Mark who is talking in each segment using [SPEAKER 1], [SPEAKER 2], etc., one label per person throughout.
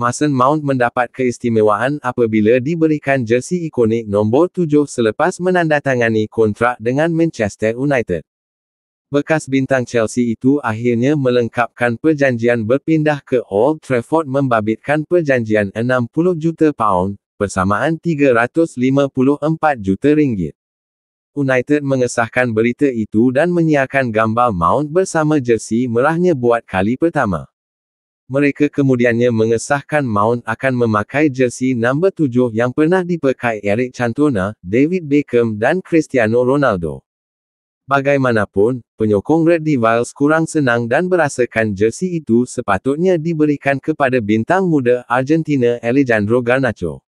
[SPEAKER 1] Mason Mount mendapat keistimewaan apabila diberikan jersey ikonik nombor 7 selepas menandatangani kontrak dengan Manchester United. Bekas bintang Chelsea itu akhirnya melengkapkan perjanjian berpindah ke Old Trafford membabitkan perjanjian 60 juta pound, persamaan 354 juta ringgit. United mengesahkan berita itu dan menyiarkan gambar Mount bersama jersey merahnya buat kali pertama mereka kemudiannya mengesahkan Mount akan memakai jersey nombor 7 yang pernah dipakai Eric Cantona, David Beckham dan Cristiano Ronaldo. Bagaimanapun, penyokong Red Devils kurang senang dan berasakan jersey itu sepatutnya diberikan kepada bintang muda Argentina Alejandro Garnacho.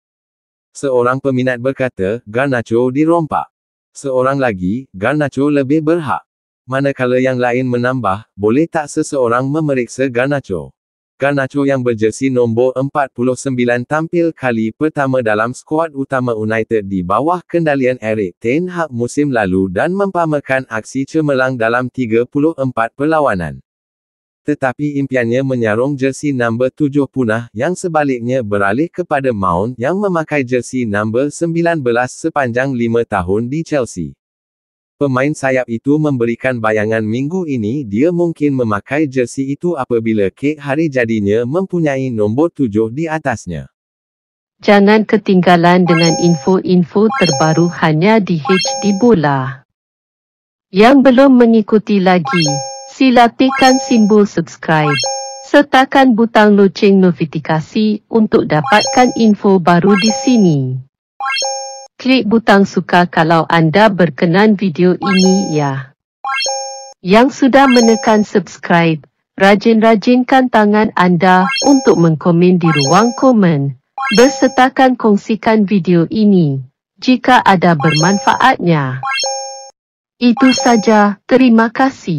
[SPEAKER 1] Seorang peminat berkata, Garnacho dirompak. Seorang lagi, Garnacho lebih berhak. Manakala yang lain menambah, boleh tak seseorang memeriksa Garnacho? Garnacho yang berjersi nombor 49 tampil kali pertama dalam skuad utama United di bawah kendalian Eric Ten Hag musim lalu dan mempamerkan aksi cemerlang dalam 34 perlawanan. Tetapi impiannya menyarung jersi nombor 7 punah yang sebaliknya beralih kepada Mount yang memakai jersi nombor 19 sepanjang 5 tahun di Chelsea pemain sayap itu memberikan bayangan minggu ini dia mungkin memakai jersey itu apabila kek hari jadinya mempunyai nombor tujuh di atasnya.
[SPEAKER 2] Jangan ketinggalan dengan info-info terbaru hanya di HD Bola. Yang belum mengikuti lagi, sila tekan simbol subscribe. Sertakan butang loceng notifikasi untuk dapatkan info baru di sini. Klik butang suka kalau anda berkenan video ini ya. Yang sudah menekan subscribe, rajin-rajinkan tangan anda untuk mengkomen di ruang komen. Bersertakan kongsikan video ini jika ada bermanfaatnya. Itu saja, terima kasih.